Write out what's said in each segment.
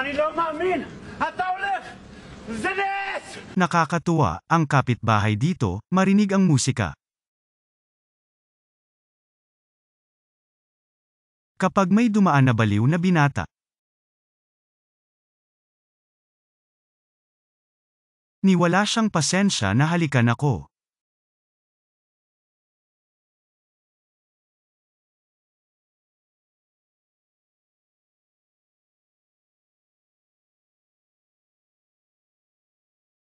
אני לא מאמין! אתה הולך! זה נס! Nakakatuwa, ang kapitbahay dito, marinig ang musika. Kapag may dumaan na baliw na binata. Niwala siyang pasensya na halikan ako.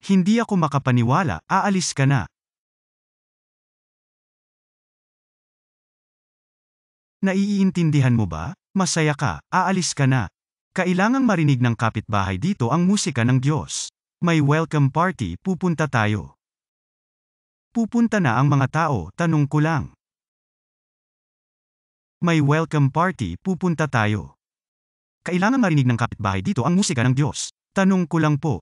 Hindi ako makapaniwala, aalis ka na. Naiintindihan mo ba? Masaya ka, aalis ka na. Kailangang marinig ng kapitbahay dito ang musika ng Diyos. May welcome party, pupunta tayo. Pupunta na ang mga tao, tanong ko lang. May welcome party, pupunta tayo. Kailangan marinig ng kapitbahay dito ang musika ng Diyos. Tanong ko lang po,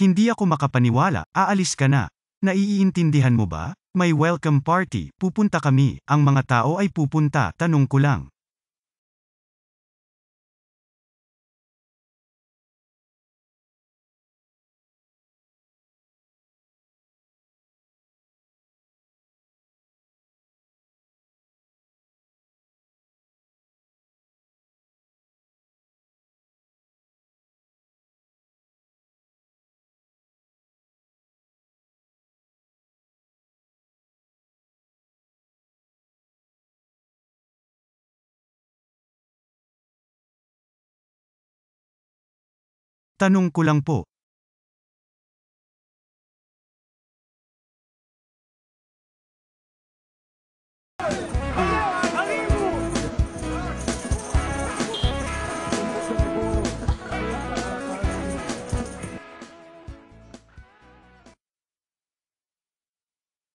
Hindi ako makapaniwala, aalis ka na. Naiintindihan mo ba? May welcome party, pupunta kami, ang mga tao ay pupunta, tanong ko lang. Tanong ko lang po,